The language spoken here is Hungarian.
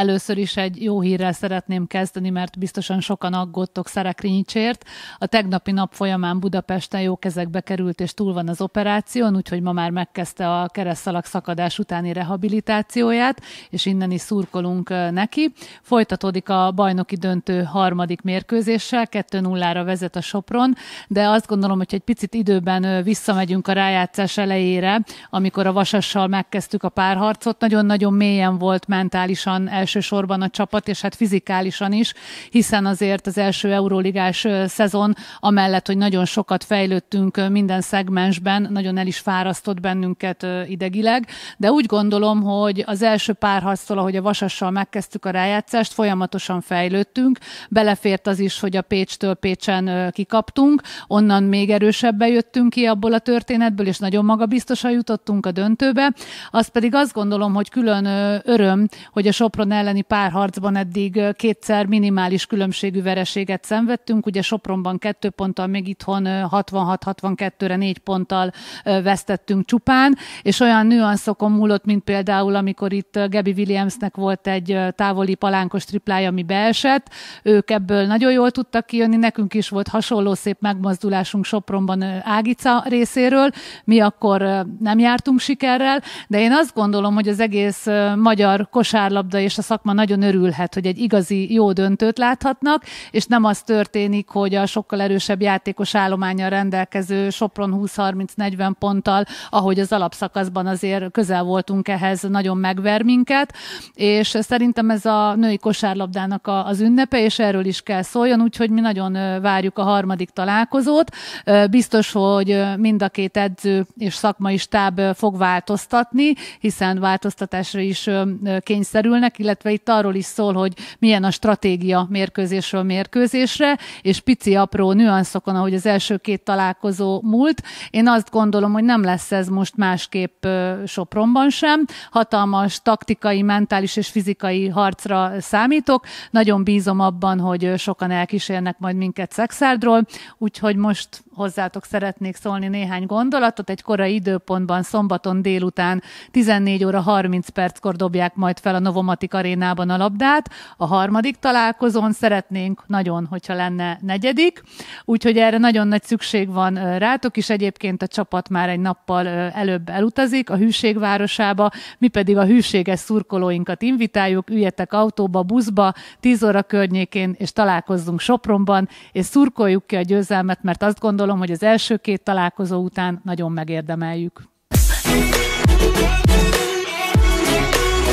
Először is egy jó hírrel szeretném kezdeni, mert biztosan sokan aggódtok Szara A tegnapi nap folyamán Budapesten jó kezekbe került, és túl van az operáción, úgyhogy ma már megkezdte a keresztalak szakadás utáni rehabilitációját, és innen is szurkolunk neki. Folytatódik a bajnoki döntő harmadik mérkőzéssel, 2-0-ra vezet a Sopron, de azt gondolom, hogy egy picit időben visszamegyünk a rájátszás elejére, amikor a Vasassal megkezdtük a párharcot. Nagyon-nagyon mélyen volt mentálisan első elsősorban a csapat, és hát fizikálisan is, hiszen azért az első euróligás szezon, amellett, hogy nagyon sokat fejlődtünk minden szegmensben, nagyon el is fárasztott bennünket idegileg, de úgy gondolom, hogy az első párharctól, ahogy a Vasassal megkezdtük a rájátszást, folyamatosan fejlődtünk, belefért az is, hogy a Pécstől Pécsen kikaptunk, onnan még erősebben jöttünk ki abból a történetből, és nagyon magabiztosan jutottunk a döntőbe. Azt pedig azt gondolom, hogy külön öröm, hogy a Sopron elleni párharcban eddig kétszer minimális különbségű vereséget szenvedtünk, ugye Sopronban kettő ponttal, még itthon 66-62-re négy ponttal vesztettünk csupán, és olyan nüanszokon múlott, mint például, amikor itt Gabi Williamsnek volt egy távoli palánkos triplája, ami beesett, ők ebből nagyon jól tudtak kijönni, nekünk is volt hasonló szép megmozdulásunk Sopronban Ágica részéről, mi akkor nem jártunk sikerrel, de én azt gondolom, hogy az egész magyar kosárlabda és a szakma nagyon örülhet, hogy egy igazi jó döntőt láthatnak, és nem az történik, hogy a sokkal erősebb játékos állománya rendelkező Sopron 20-30-40 ponttal, ahogy az alapszakaszban azért közel voltunk ehhez, nagyon megver minket, és szerintem ez a női kosárlabdának a, az ünnepe, és erről is kell szóljon, úgyhogy mi nagyon várjuk a harmadik találkozót. Biztos, hogy mind a két edző és szakmai stáb fog változtatni, hiszen változtatásra is kényszerülnek, illetve illetve itt arról is szól, hogy milyen a stratégia mérkőzésről mérkőzésre, és pici apró nüanszokon, ahogy az első két találkozó múlt. Én azt gondolom, hogy nem lesz ez most másképp Sopronban sem. Hatalmas taktikai, mentális és fizikai harcra számítok. Nagyon bízom abban, hogy sokan elkísérnek majd minket Szexárdról, úgyhogy most hozzátok szeretnék szólni néhány gondolatot. Egy korai időpontban, szombaton délután 14 óra 30 perckor dobják majd fel a Novomatika arénában a labdát. A harmadik találkozón szeretnénk nagyon, hogyha lenne negyedik, úgyhogy erre nagyon nagy szükség van rátok is. Egyébként a csapat már egy nappal előbb elutazik a hűségvárosába, városába, mi pedig a hűséges szurkolóinkat invitáljuk, üljetek autóba, buszba, 10 óra környékén, és találkozzunk Sopronban, és szurkoljuk ki a győzelmet, mert azt gondolom, hogy az első két találkozó után nagyon megérdemeljük. Thank